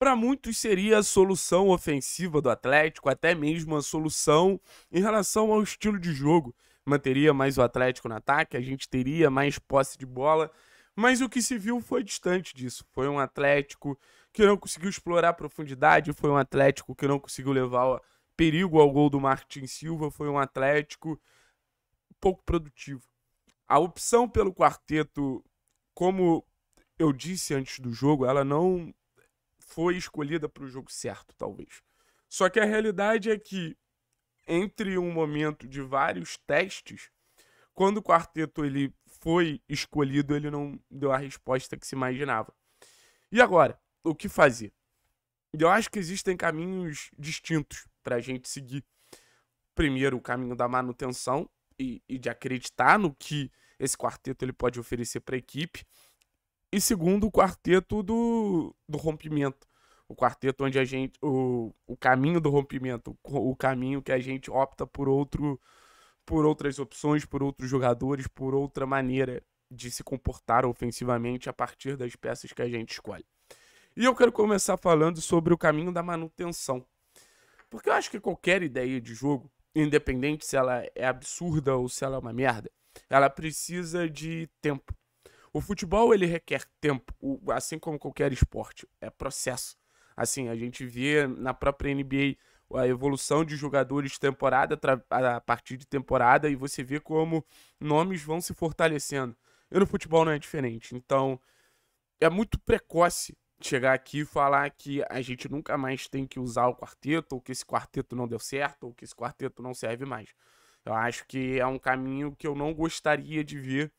para muitos seria a solução ofensiva do Atlético, até mesmo a solução em relação ao estilo de jogo. Manteria mais o Atlético no ataque, a gente teria mais posse de bola, mas o que se viu foi distante disso. Foi um Atlético que não conseguiu explorar a profundidade, foi um Atlético que não conseguiu levar perigo ao gol do Martin Silva, foi um Atlético pouco produtivo. A opção pelo quarteto, como eu disse antes do jogo, ela não foi escolhida para o jogo certo, talvez. Só que a realidade é que, entre um momento de vários testes, quando o quarteto ele foi escolhido, ele não deu a resposta que se imaginava. E agora, o que fazer? Eu acho que existem caminhos distintos para a gente seguir. Primeiro, o caminho da manutenção e, e de acreditar no que esse quarteto ele pode oferecer para a equipe. E segundo, o quarteto do, do rompimento. O quarteto onde a gente. O, o caminho do rompimento. O, o caminho que a gente opta por outro. Por outras opções, por outros jogadores, por outra maneira de se comportar ofensivamente a partir das peças que a gente escolhe. E eu quero começar falando sobre o caminho da manutenção. Porque eu acho que qualquer ideia de jogo, independente se ela é absurda ou se ela é uma merda, ela precisa de tempo. O futebol, ele requer tempo, assim como qualquer esporte. É processo. Assim, a gente vê na própria NBA a evolução de jogadores temporada a partir de temporada e você vê como nomes vão se fortalecendo. E no futebol não é diferente. Então, é muito precoce chegar aqui e falar que a gente nunca mais tem que usar o quarteto, ou que esse quarteto não deu certo, ou que esse quarteto não serve mais. Eu acho que é um caminho que eu não gostaria de ver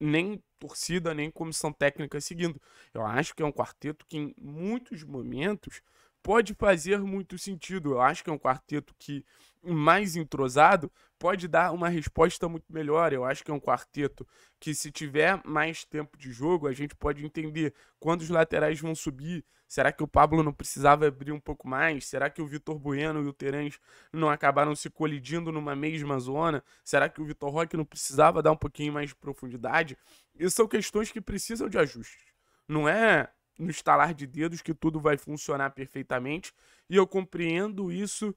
nem torcida, nem comissão técnica seguindo. Eu acho que é um quarteto que, em muitos momentos, pode fazer muito sentido. Eu acho que é um quarteto que mais entrosado, pode dar uma resposta muito melhor. Eu acho que é um quarteto que, se tiver mais tempo de jogo, a gente pode entender quando os laterais vão subir. Será que o Pablo não precisava abrir um pouco mais? Será que o Vitor Bueno e o Terence não acabaram se colidindo numa mesma zona? Será que o Vitor Roque não precisava dar um pouquinho mais de profundidade? Isso são questões que precisam de ajustes. Não é no estalar de dedos que tudo vai funcionar perfeitamente. E eu compreendo isso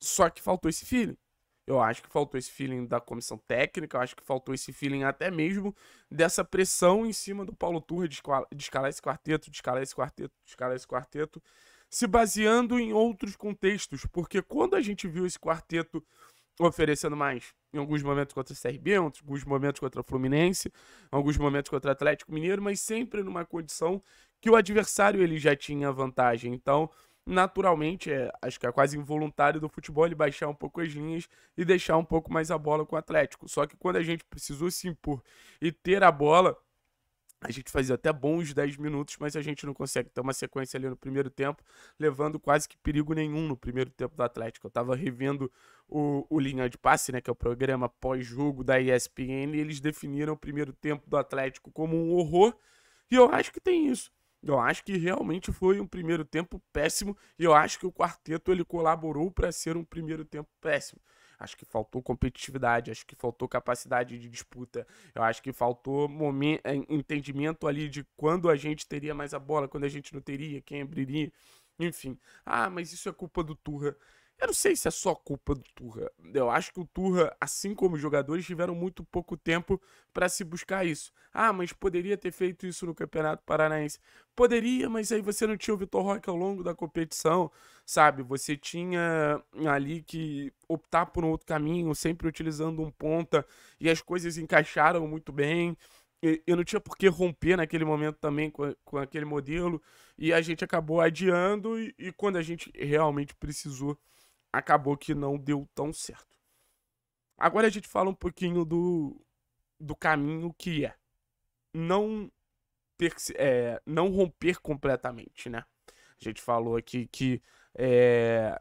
só que faltou esse feeling. Eu acho que faltou esse feeling da comissão técnica, eu acho que faltou esse feeling até mesmo dessa pressão em cima do Paulo Turra de, de escalar esse quarteto, de escalar esse quarteto, de escalar esse quarteto, se baseando em outros contextos, porque quando a gente viu esse quarteto oferecendo mais, em alguns momentos contra o CRB, em alguns momentos contra o Fluminense, em alguns momentos contra o Atlético Mineiro, mas sempre numa condição que o adversário ele já tinha vantagem. Então, naturalmente, é, acho que é quase involuntário do futebol ele baixar um pouco as linhas e deixar um pouco mais a bola com o Atlético. Só que quando a gente precisou se impor e ter a bola, a gente fazia até bons 10 minutos, mas a gente não consegue ter uma sequência ali no primeiro tempo, levando quase que perigo nenhum no primeiro tempo do Atlético. Eu estava revendo o, o Linha de Passe, né, que é o programa pós-jogo da ESPN, e eles definiram o primeiro tempo do Atlético como um horror, e eu acho que tem isso. Eu acho que realmente foi um primeiro tempo péssimo e eu acho que o quarteto ele colaborou para ser um primeiro tempo péssimo. Acho que faltou competitividade, acho que faltou capacidade de disputa, eu acho que faltou momento, eh, entendimento ali de quando a gente teria mais a bola, quando a gente não teria, quem abriria, enfim. Ah, mas isso é culpa do Turra. Eu não sei se é só culpa do Turra. Eu acho que o Turra, assim como os jogadores, tiveram muito pouco tempo para se buscar isso. Ah, mas poderia ter feito isso no Campeonato Paranaense. Poderia, mas aí você não tinha o Vitor Roque ao longo da competição, sabe? Você tinha ali que optar por um outro caminho, sempre utilizando um ponta, e as coisas encaixaram muito bem eu não tinha por que romper naquele momento também com, com aquele modelo, e a gente acabou adiando, e, e quando a gente realmente precisou acabou que não deu tão certo. Agora a gente fala um pouquinho do, do caminho que é não, é, não romper completamente, né? A gente falou aqui que é,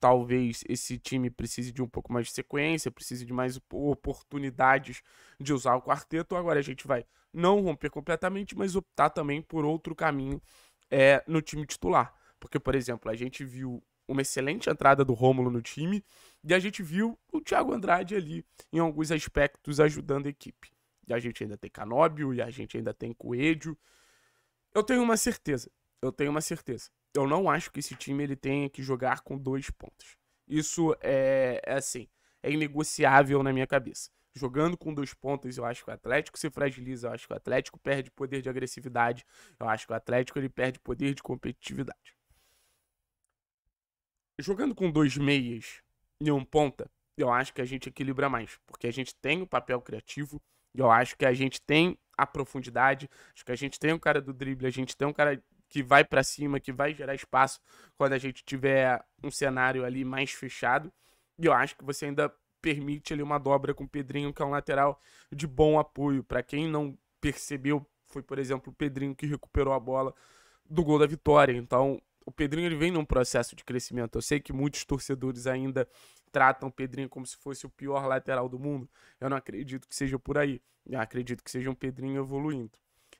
talvez esse time precise de um pouco mais de sequência, precise de mais oportunidades de usar o quarteto. Agora a gente vai não romper completamente, mas optar também por outro caminho é, no time titular. Porque, por exemplo, a gente viu uma excelente entrada do Rômulo no time e a gente viu o Thiago Andrade ali em alguns aspectos ajudando a equipe. E a gente ainda tem Canóbio e a gente ainda tem Coelho. Eu tenho uma certeza, eu tenho uma certeza. Eu não acho que esse time ele tenha que jogar com dois pontos. Isso é, é assim, é inegociável na minha cabeça jogando com dois pontos, eu acho que o Atlético se fragiliza, eu acho que o Atlético perde poder de agressividade, eu acho que o Atlético ele perde poder de competitividade jogando com dois meias e um ponta, eu acho que a gente equilibra mais, porque a gente tem o papel criativo, eu acho que a gente tem a profundidade, acho que a gente tem um cara do drible, a gente tem um cara que vai para cima, que vai gerar espaço quando a gente tiver um cenário ali mais fechado. E eu acho que você ainda permite ali uma dobra com o Pedrinho, que é um lateral de bom apoio. Para quem não percebeu, foi, por exemplo, o Pedrinho que recuperou a bola do gol da vitória. Então, o Pedrinho ele vem num processo de crescimento. Eu sei que muitos torcedores ainda tratam o Pedrinho como se fosse o pior lateral do mundo. Eu não acredito que seja por aí. Eu acredito que seja um Pedrinho evoluindo.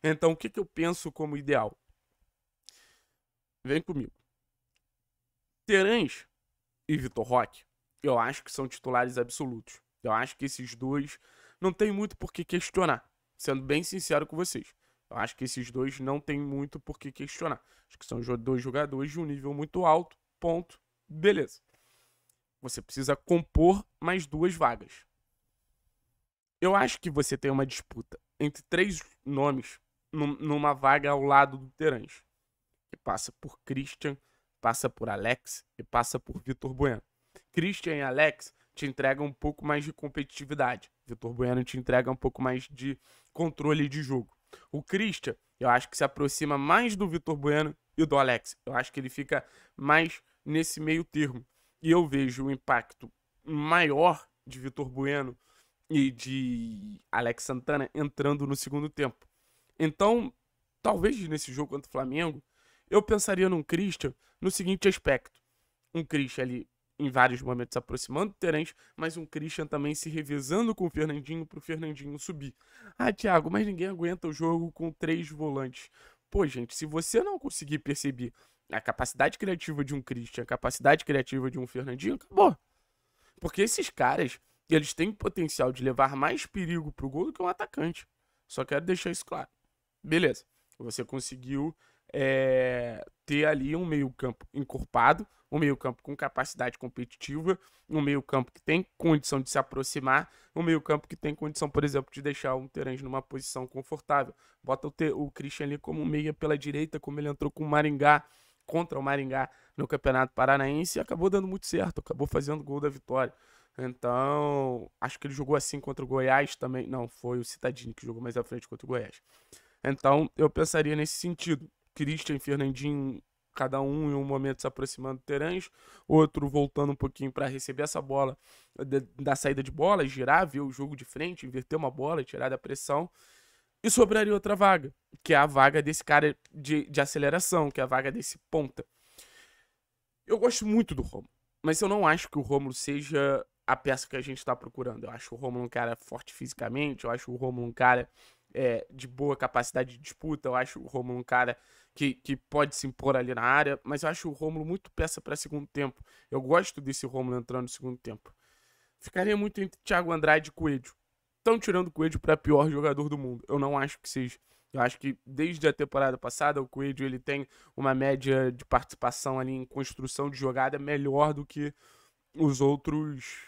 Então, o que, que eu penso como ideal? Vem comigo. Terãs e Vitor Roque, eu acho que são titulares absolutos. Eu acho que esses dois não tem muito por que questionar, sendo bem sincero com vocês. Eu acho que esses dois não tem muito por que questionar. Acho que são dois jogadores de um nível muito alto, ponto, beleza. Você precisa compor mais duas vagas. Eu acho que você tem uma disputa entre três nomes numa vaga ao lado do Terãs. Que passa por Christian, passa por Alex e passa por Vitor Bueno. Christian e Alex te entregam um pouco mais de competitividade. Vitor Bueno te entrega um pouco mais de controle de jogo. O Christian, eu acho que se aproxima mais do Vitor Bueno e do Alex. Eu acho que ele fica mais nesse meio termo. E eu vejo o impacto maior de Vitor Bueno e de Alex Santana entrando no segundo tempo. Então, talvez nesse jogo contra o Flamengo, eu pensaria num Christian no seguinte aspecto. Um Christian ali em vários momentos aproximando o Terence, mas um Christian também se revezando com o Fernandinho para o Fernandinho subir. Ah, Thiago, mas ninguém aguenta o jogo com três volantes. Pô, gente, se você não conseguir perceber a capacidade criativa de um Christian, a capacidade criativa de um Fernandinho, acabou. Porque esses caras, eles têm potencial de levar mais perigo pro gol do que um atacante. Só quero deixar isso claro. Beleza. Você conseguiu é, ter ali um meio-campo encorpado, um meio-campo com capacidade competitiva, um meio-campo que tem condição de se aproximar, um meio-campo que tem condição, por exemplo, de deixar o Terence numa posição confortável. Bota o, o Christian ali como meia pela direita, como ele entrou com o Maringá contra o Maringá no Campeonato Paranaense e acabou dando muito certo, acabou fazendo gol da vitória. Então, acho que ele jogou assim contra o Goiás também. Não, foi o Citadini que jogou mais à frente contra o Goiás. Então, eu pensaria nesse sentido. Christian e Fernandinho, cada um em um momento se aproximando do Terãs, outro voltando um pouquinho para receber essa bola da saída de bola, girar, ver o jogo de frente, inverter uma bola, tirar da pressão. E sobraria outra vaga, que é a vaga desse cara de, de aceleração, que é a vaga desse ponta. Eu gosto muito do Romulo, mas eu não acho que o Romulo seja a peça que a gente está procurando. Eu acho o Romulo um cara forte fisicamente, eu acho o Romulo um cara é, de boa capacidade de disputa. Eu acho o Romulo um cara que, que pode se impor ali na área, mas eu acho o Romulo muito peça para segundo tempo. Eu gosto desse Romulo entrando no segundo tempo. Ficaria muito entre Thiago Andrade e Coelho. Estão tirando o Coelho para pior jogador do mundo. Eu não acho que seja. Eu acho que desde a temporada passada o Coelho ele tem uma média de participação ali em construção de jogada melhor do que os outros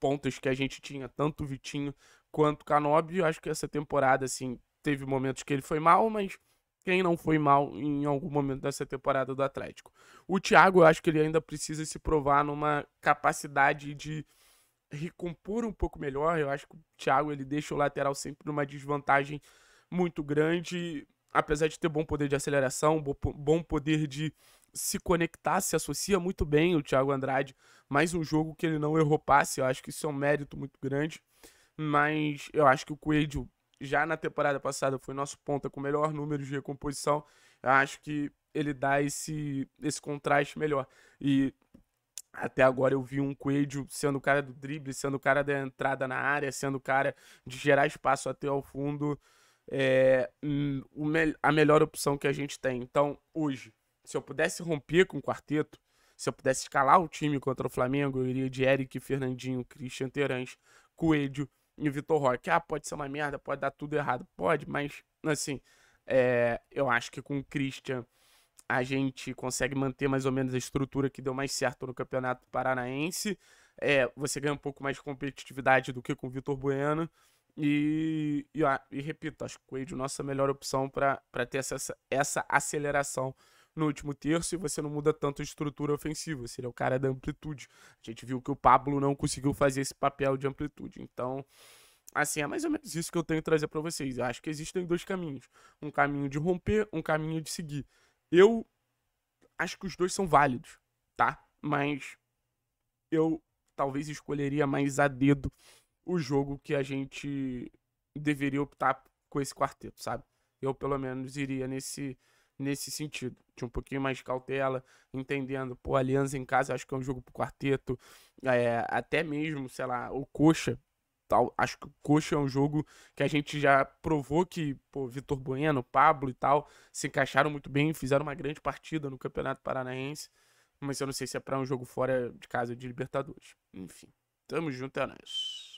pontas que a gente tinha, tanto o Vitinho quanto Canóbio, acho que essa temporada, assim, teve momentos que ele foi mal, mas quem não foi mal em algum momento dessa temporada do Atlético? O Thiago, eu acho que ele ainda precisa se provar numa capacidade de recompor um pouco melhor. Eu acho que o Thiago ele deixa o lateral sempre numa desvantagem muito grande, apesar de ter bom poder de aceleração, bom poder de se conectar, se associa muito bem o Thiago Andrade. Mais um jogo que ele não errou passe, eu acho que isso é um mérito muito grande mas eu acho que o Coelho, já na temporada passada, foi nosso ponta com o melhor número de recomposição. Eu acho que ele dá esse, esse contraste melhor. E até agora eu vi um Coelho sendo o cara do drible, sendo o cara da entrada na área, sendo o cara de gerar espaço até ao fundo. É hum, a melhor opção que a gente tem. Então, hoje, se eu pudesse romper com o quarteto, se eu pudesse escalar o time contra o Flamengo, eu iria de Eric, Fernandinho, Christian Terães, Coelho, e o Vitor Roque. Ah, pode ser uma merda, pode dar tudo errado. Pode, mas, assim, é, eu acho que com o Christian a gente consegue manter mais ou menos a estrutura que deu mais certo no Campeonato Paranaense. É, você ganha um pouco mais de competitividade do que com o Vitor Bueno. E, e, e, repito, acho que o Coelho é a nossa melhor opção para ter essa, essa aceleração no último terço e você não muda tanto a estrutura ofensiva. Seria é o cara da amplitude. A gente viu que o Pablo não conseguiu fazer esse papel de amplitude. Então, assim, é mais ou menos isso que eu tenho que trazer para vocês. Eu acho que existem dois caminhos: um caminho de romper, um caminho de seguir. Eu acho que os dois são válidos, tá? Mas eu talvez escolheria mais a dedo o jogo que a gente deveria optar com esse quarteto, sabe? Eu, pelo menos, iria nesse nesse sentido, de um pouquinho mais de cautela, entendendo, pô, Aliança em casa, acho que é um jogo pro quarteto, é, até mesmo, sei lá, o Coxa, tal, acho que o Coxa é um jogo que a gente já provou que, pô, Vitor Bueno, Pablo e tal, se encaixaram muito bem, fizeram uma grande partida no Campeonato Paranaense, mas eu não sei se é para um jogo fora de casa de Libertadores. Enfim, tamo junto, é nóis.